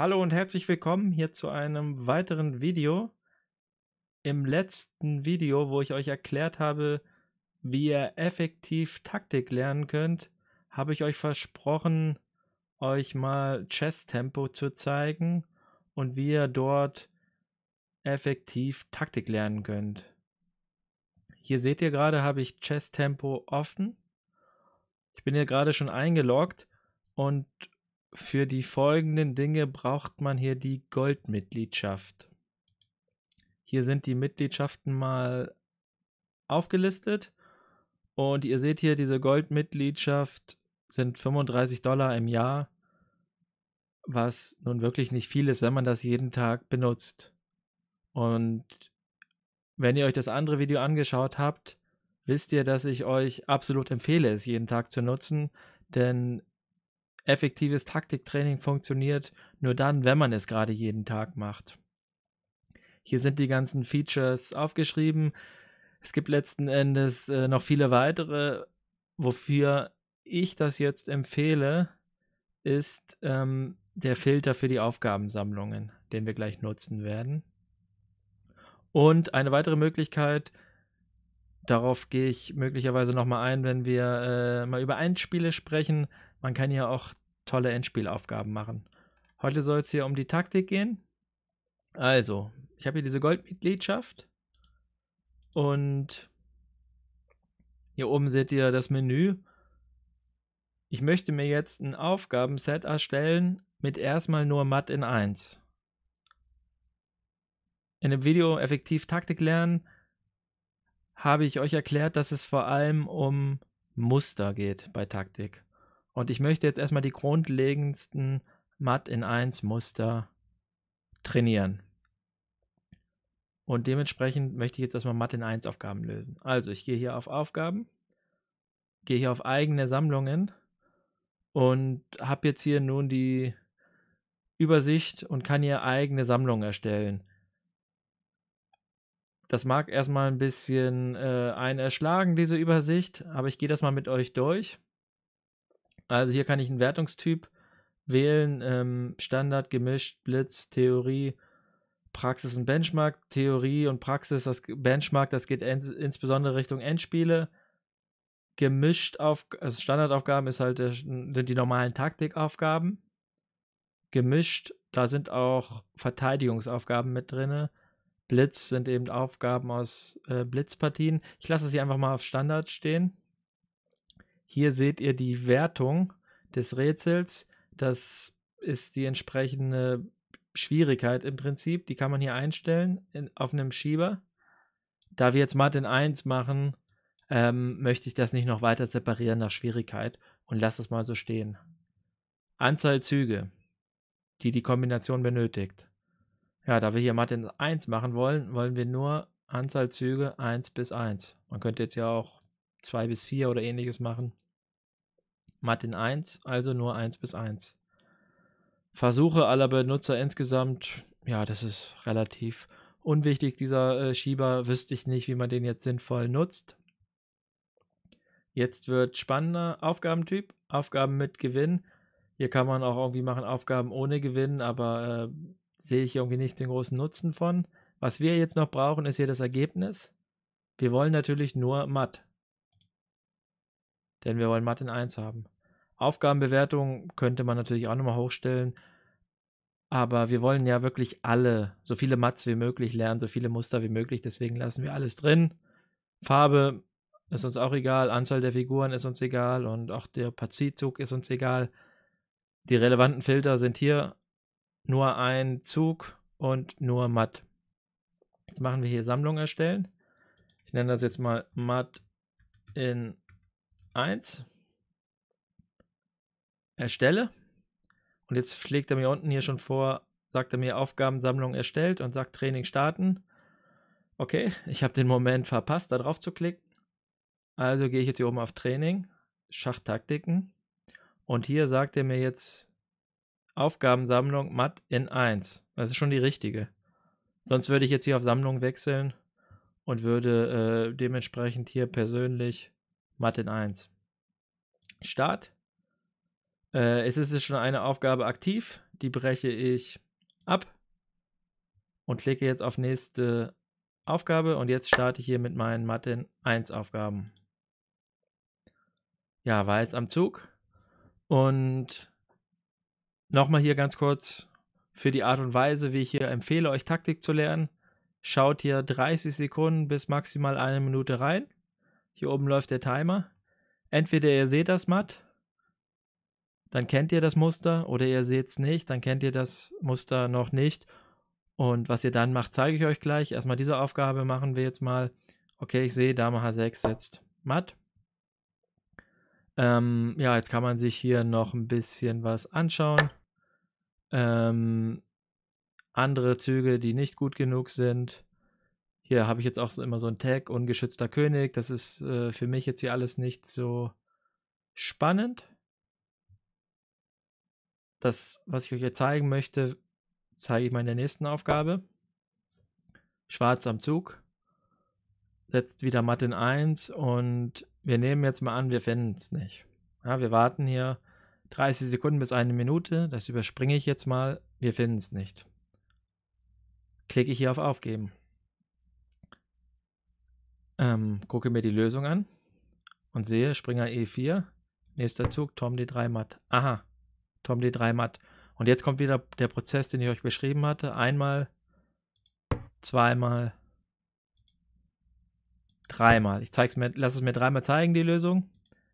Hallo und herzlich willkommen hier zu einem weiteren Video. Im letzten Video, wo ich euch erklärt habe, wie ihr effektiv Taktik lernen könnt, habe ich euch versprochen, euch mal Chess-Tempo zu zeigen und wie ihr dort effektiv Taktik lernen könnt. Hier seht ihr gerade, habe ich Chess-Tempo offen. Ich bin hier gerade schon eingeloggt und für die folgenden Dinge braucht man hier die Goldmitgliedschaft. Hier sind die Mitgliedschaften mal aufgelistet. Und ihr seht hier, diese Goldmitgliedschaft sind 35 Dollar im Jahr, was nun wirklich nicht viel ist, wenn man das jeden Tag benutzt. Und wenn ihr euch das andere Video angeschaut habt, wisst ihr, dass ich euch absolut empfehle, es jeden Tag zu nutzen, denn Effektives Taktiktraining funktioniert nur dann, wenn man es gerade jeden Tag macht. Hier sind die ganzen Features aufgeschrieben. Es gibt letzten Endes äh, noch viele weitere, wofür ich das jetzt empfehle, ist ähm, der Filter für die Aufgabensammlungen, den wir gleich nutzen werden. Und eine weitere Möglichkeit, darauf gehe ich möglicherweise nochmal ein, wenn wir äh, mal über Einspiele sprechen. Man kann ja auch tolle Endspielaufgaben machen. Heute soll es hier um die Taktik gehen. Also, ich habe hier diese Goldmitgliedschaft und hier oben seht ihr das Menü. Ich möchte mir jetzt ein Aufgabenset erstellen mit erstmal nur Matt in 1. In dem Video Effektiv Taktik lernen habe ich euch erklärt, dass es vor allem um Muster geht bei Taktik. Und ich möchte jetzt erstmal die grundlegendsten Matt in 1 Muster trainieren. Und dementsprechend möchte ich jetzt erstmal Matt in 1 Aufgaben lösen. Also ich gehe hier auf Aufgaben, gehe hier auf eigene Sammlungen und habe jetzt hier nun die Übersicht und kann hier eigene Sammlungen erstellen. Das mag erstmal ein bisschen äh, einen erschlagen, diese Übersicht, aber ich gehe das mal mit euch durch. Also hier kann ich einen Wertungstyp wählen. Ähm, Standard, gemischt, Blitz, Theorie, Praxis und Benchmark. Theorie und Praxis, das Benchmark, das geht in, insbesondere Richtung Endspiele. Gemischt auf also Standardaufgaben ist halt der, äh, sind die normalen Taktikaufgaben. Gemischt, da sind auch Verteidigungsaufgaben mit drin. Blitz sind eben Aufgaben aus äh, Blitzpartien. Ich lasse es hier einfach mal auf Standard stehen. Hier seht ihr die Wertung des Rätsels. Das ist die entsprechende Schwierigkeit im Prinzip. Die kann man hier einstellen in, auf einem Schieber. Da wir jetzt Martin 1 machen, ähm, möchte ich das nicht noch weiter separieren nach Schwierigkeit und lasse es mal so stehen. Anzahl Züge, die die Kombination benötigt. Ja, da wir hier Martin 1 machen wollen, wollen wir nur Anzahl Züge 1 bis 1. Man könnte jetzt ja auch 2 bis 4 oder ähnliches machen. in 1, also nur 1 bis 1. Versuche aller Benutzer insgesamt, ja, das ist relativ unwichtig, dieser äh, Schieber. Wüsste ich nicht, wie man den jetzt sinnvoll nutzt. Jetzt wird spannender Aufgabentyp, Aufgaben mit Gewinn. Hier kann man auch irgendwie machen Aufgaben ohne Gewinn, aber äh, sehe ich irgendwie nicht den großen Nutzen von. Was wir jetzt noch brauchen, ist hier das Ergebnis. Wir wollen natürlich nur matt denn wir wollen Martin 1 haben. Aufgabenbewertung könnte man natürlich auch nochmal hochstellen, aber wir wollen ja wirklich alle, so viele Mats wie möglich lernen, so viele Muster wie möglich, deswegen lassen wir alles drin. Farbe ist uns auch egal, Anzahl der Figuren ist uns egal und auch der Pazizug ist uns egal. Die relevanten Filter sind hier nur ein Zug und nur Matt. Jetzt machen wir hier Sammlung erstellen. Ich nenne das jetzt mal Matt in 1. Erstelle. Und jetzt schlägt er mir unten hier schon vor, sagt er mir Aufgabensammlung erstellt und sagt Training starten. Okay, ich habe den Moment verpasst, da drauf zu klicken. Also gehe ich jetzt hier oben auf Training, Schachtaktiken. Und hier sagt er mir jetzt Aufgabensammlung Matt in 1. Das ist schon die richtige. Sonst würde ich jetzt hier auf Sammlung wechseln und würde äh, dementsprechend hier persönlich Mathe 1. Start. Äh, es ist schon eine Aufgabe aktiv. Die breche ich ab und klicke jetzt auf nächste Aufgabe. Und jetzt starte ich hier mit meinen Mathe 1 Aufgaben. Ja, war jetzt am Zug. Und nochmal hier ganz kurz für die Art und Weise, wie ich hier empfehle, euch Taktik zu lernen. Schaut hier 30 Sekunden bis maximal eine Minute rein hier oben läuft der Timer. Entweder ihr seht das matt, dann kennt ihr das Muster, oder ihr seht es nicht, dann kennt ihr das Muster noch nicht. Und was ihr dann macht, zeige ich euch gleich. Erstmal diese Aufgabe machen wir jetzt mal. Okay, ich sehe, Dame H6 setzt matt. Ähm, ja, jetzt kann man sich hier noch ein bisschen was anschauen. Ähm, andere Züge, die nicht gut genug sind hier habe ich jetzt auch so immer so einen Tag, ungeschützter König. Das ist äh, für mich jetzt hier alles nicht so spannend. Das, was ich euch jetzt zeigen möchte, zeige ich mal in der nächsten Aufgabe. Schwarz am Zug. Setzt wieder Matt in 1 und wir nehmen jetzt mal an, wir finden es nicht. Ja, wir warten hier 30 Sekunden bis eine Minute. Das überspringe ich jetzt mal. Wir finden es nicht. Klicke ich hier auf Aufgeben. Ähm, gucke mir die Lösung an und sehe Springer E4, nächster Zug, Tom D3 matt. Aha, Tom D3 matt. Und jetzt kommt wieder der Prozess, den ich euch beschrieben hatte. Einmal, zweimal, dreimal. Ich zeig's mir, lass es mir dreimal zeigen, die Lösung.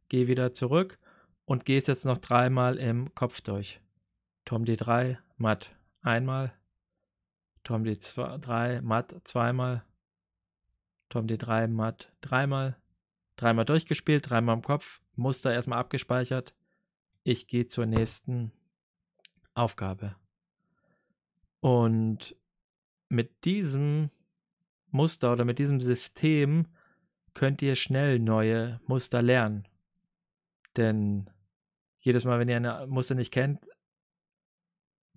Gehe wieder zurück und gehe es jetzt noch dreimal im Kopf durch. Tom D3, matt. Einmal. Tom D3, matt. Zweimal. Tom D3 hat dreimal, dreimal durchgespielt, dreimal im Kopf, Muster erstmal abgespeichert. Ich gehe zur nächsten Aufgabe. Und mit diesem Muster oder mit diesem System könnt ihr schnell neue Muster lernen. Denn jedes Mal, wenn ihr ein Muster nicht kennt,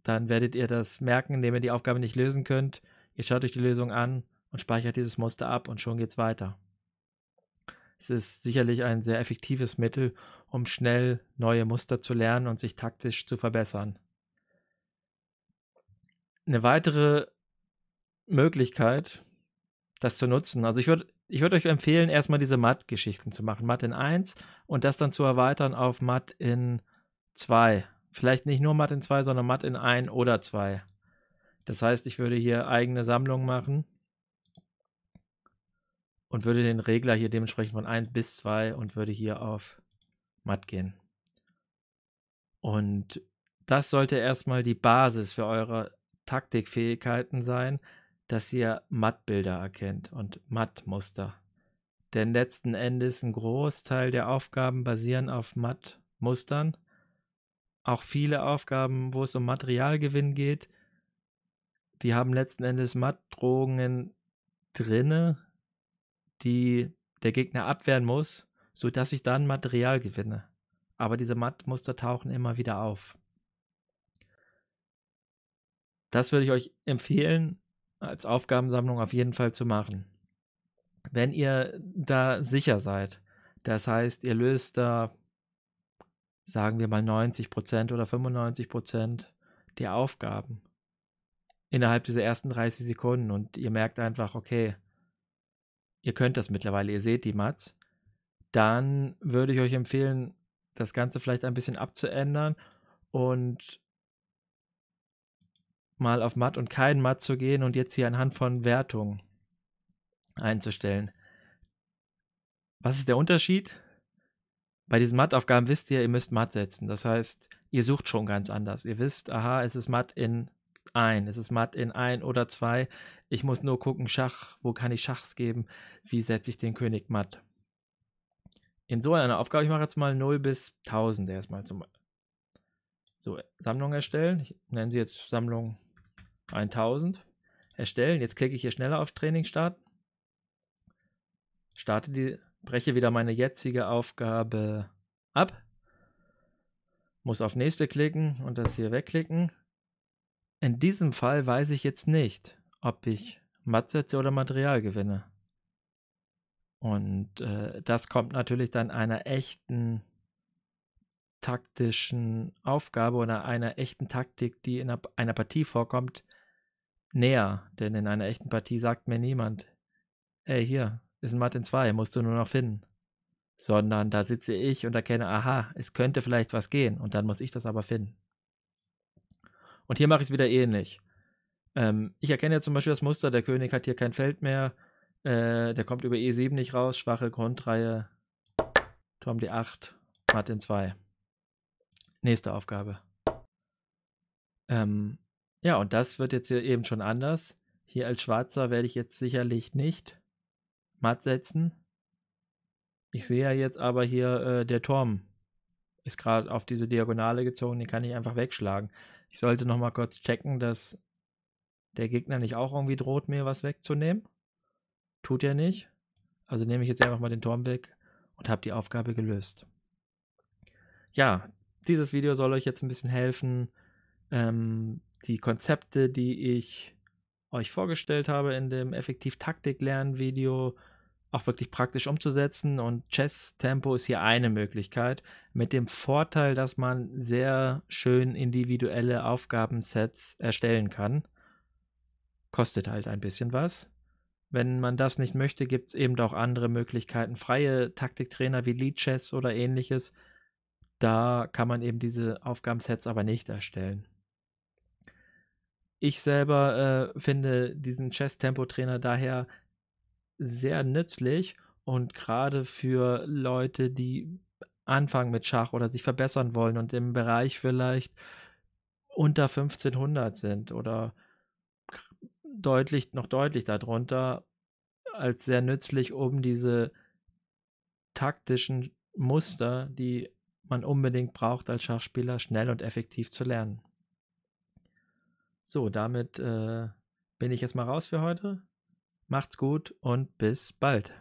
dann werdet ihr das merken, indem ihr die Aufgabe nicht lösen könnt. Ihr schaut euch die Lösung an und speichert dieses Muster ab und schon geht's weiter. Es ist sicherlich ein sehr effektives Mittel, um schnell neue Muster zu lernen und sich taktisch zu verbessern. Eine weitere Möglichkeit, das zu nutzen, also ich würde ich würd euch empfehlen, erstmal diese Mat-Geschichten zu machen. Mat in 1 und das dann zu erweitern auf Mat in 2. Vielleicht nicht nur Mat in 2, sondern Mat in 1 oder 2. Das heißt, ich würde hier eigene Sammlungen machen und würde den Regler hier dementsprechend von 1 bis 2 und würde hier auf matt gehen. Und das sollte erstmal die Basis für eure Taktikfähigkeiten sein, dass ihr Mattbilder erkennt und Mattmuster. Denn letzten Endes ein Großteil der Aufgaben basieren auf Mattmustern. Auch viele Aufgaben, wo es um Materialgewinn geht, die haben letzten Endes Mattdrohungen drinne, die der Gegner abwehren muss, sodass ich dann Material gewinne. Aber diese Mattmuster tauchen immer wieder auf. Das würde ich euch empfehlen, als Aufgabensammlung auf jeden Fall zu machen. Wenn ihr da sicher seid, das heißt, ihr löst da, sagen wir mal, 90% oder 95% der Aufgaben innerhalb dieser ersten 30 Sekunden und ihr merkt einfach, okay, ihr könnt das mittlerweile, ihr seht die Mats, dann würde ich euch empfehlen, das Ganze vielleicht ein bisschen abzuändern und mal auf Matt und kein Matt zu gehen und jetzt hier anhand von Wertungen einzustellen. Was ist der Unterschied? Bei diesen Matt-Aufgaben wisst ihr, ihr müsst Matt setzen. Das heißt, ihr sucht schon ganz anders. Ihr wisst, aha, es ist Matt in ein. Es ist Matt in ein oder zwei. Ich muss nur gucken, Schach, wo kann ich Schachs geben? Wie setze ich den König matt? In so einer Aufgabe, ich mache jetzt mal 0 bis 1000 erstmal zum so, Sammlung erstellen. Ich nenne sie jetzt Sammlung 1000. Erstellen. Jetzt klicke ich hier schneller auf Training starten. Starte die, breche wieder meine jetzige Aufgabe ab. Muss auf nächste klicken und das hier wegklicken. In diesem Fall weiß ich jetzt nicht, ob ich Matt oder Material gewinne. Und äh, das kommt natürlich dann einer echten taktischen Aufgabe oder einer echten Taktik, die in einer Partie vorkommt, näher. Denn in einer echten Partie sagt mir niemand, ey, hier ist ein in 2, musst du nur noch finden. Sondern da sitze ich und erkenne, aha, es könnte vielleicht was gehen und dann muss ich das aber finden. Und hier mache ich es wieder ähnlich. Ähm, ich erkenne ja zum Beispiel das Muster, der König hat hier kein Feld mehr, äh, der kommt über E7 nicht raus, schwache Grundreihe, Turm D8, Martin 2. Nächste Aufgabe. Ähm, ja, und das wird jetzt hier eben schon anders. Hier als Schwarzer werde ich jetzt sicherlich nicht matt setzen. Ich sehe ja jetzt aber hier, äh, der Turm ist gerade auf diese Diagonale gezogen, die kann ich einfach wegschlagen. Ich sollte nochmal kurz checken, dass der Gegner nicht auch irgendwie droht, mir was wegzunehmen. Tut er nicht. Also nehme ich jetzt einfach mal den Turm weg und habe die Aufgabe gelöst. Ja, dieses Video soll euch jetzt ein bisschen helfen, ähm, die Konzepte, die ich euch vorgestellt habe in dem Effektiv-Taktik-Lernen-Video, auch wirklich praktisch umzusetzen. Und Chess-Tempo ist hier eine Möglichkeit, mit dem Vorteil, dass man sehr schön individuelle Aufgabensets erstellen kann. Kostet halt ein bisschen was. Wenn man das nicht möchte, gibt es eben auch andere Möglichkeiten. Freie Taktiktrainer wie Lead Chess oder ähnliches. Da kann man eben diese Aufgabensets aber nicht erstellen. Ich selber äh, finde diesen Chess-Tempo-Trainer daher sehr nützlich und gerade für Leute, die anfangen mit Schach oder sich verbessern wollen und im Bereich vielleicht unter 1500 sind oder deutlich, noch deutlich darunter, als sehr nützlich, um diese taktischen Muster, die man unbedingt braucht als Schachspieler, schnell und effektiv zu lernen. So, damit äh, bin ich jetzt mal raus für heute. Macht's gut und bis bald.